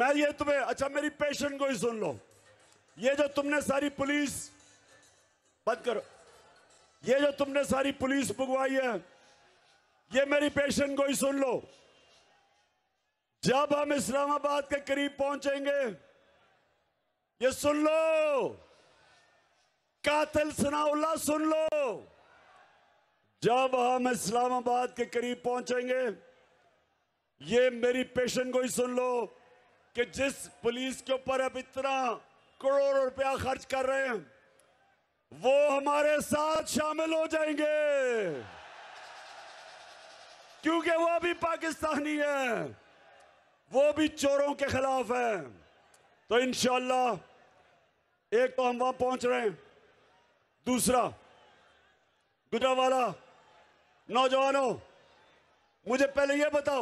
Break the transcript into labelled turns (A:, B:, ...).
A: मैं ये तुम्हें अच्छा मेरी पेशेंट को ही सुन लो ये जो तुमने सारी पुलिस बंद करो ये जो तुमने सारी पुलिस भुगवाई है ये मेरी पेशेंट को ही सुन लो जब हम इस्लामाबाद के करीब पहुंचेंगे ये सुन लो कातिल सनाउल्ला सुन लो जब हम इस्लामाबाद के करीब पहुंचेंगे ये मेरी पेशेंट को ही सुन लो कि जिस पुलिस के ऊपर अब इतना करोड़ रुपया खर्च कर रहे हैं वो हमारे साथ शामिल हो जाएंगे क्योंकि वो भी पाकिस्तानी है वो भी चोरों के खिलाफ है तो इनशाला एक तो हम वहां पहुंच रहे हैं दूसरा वाला नौजवानों मुझे पहले यह बताओ